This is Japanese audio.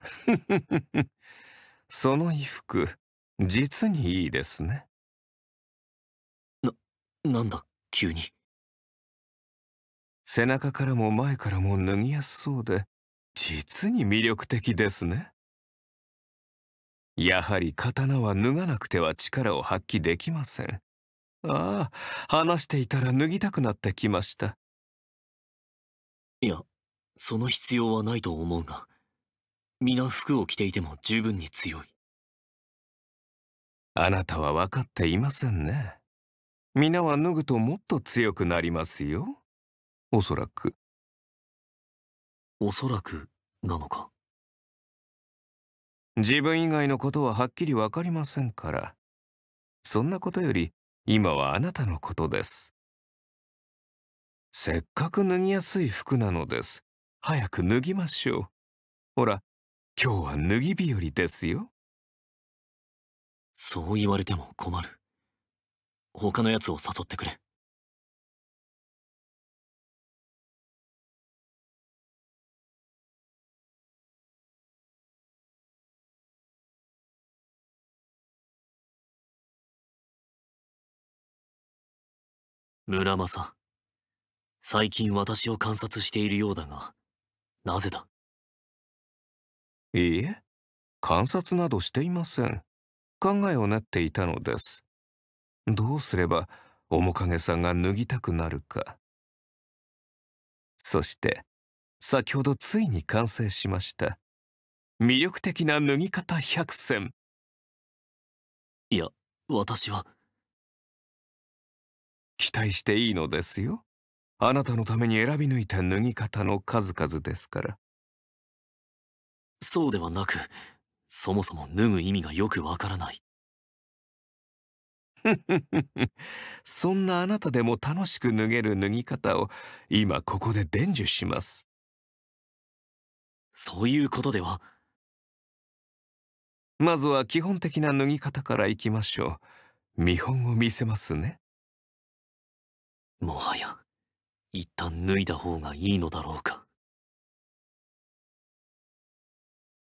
その衣服、実にいいですね。な、なんだ、急に。背中からも前からも脱ぎやすそうで、実に魅力的ですね。やはり刀は脱がなくては力を発揮できません。ああ、話していたら脱ぎたくなってきました。いや、その必要はないと思うが。皆服を着ていても十分に強い。あなたは分かっていませんね。皆は脱ぐともっと強くなりますよ。おそらく。おそらくなのか。自分以外のことははっきり分かりませんから。そんなことより、今はあなたのことです。せっかく脱ぎやすい服なのです。早く脱ぎましょう。ほら、今日は脱ぎ日和ですよ。そう言われても困る。他のやつを誘ってくれ。村正。最近私を観察しているようだが、なぜだいいえ、観察などしていません。考えを練っていたのです。どうすれば面影さんが脱ぎたくなるか。そして、先ほどついに完成しました。魅力的な脱ぎ方百選。いや、私は。期待していいのですよ。あなたのために選び抜いた脱ぎ方の数々ですから。そうではなくそもそも脱ぐ意味がよくわからないそんなあなたでも楽しく脱げる脱ぎ方を今ここで伝授しますそういうことではまずは基本的な脱ぎ方からいきましょう見本を見せますねもはや一旦脱いだ方がいいのだろうか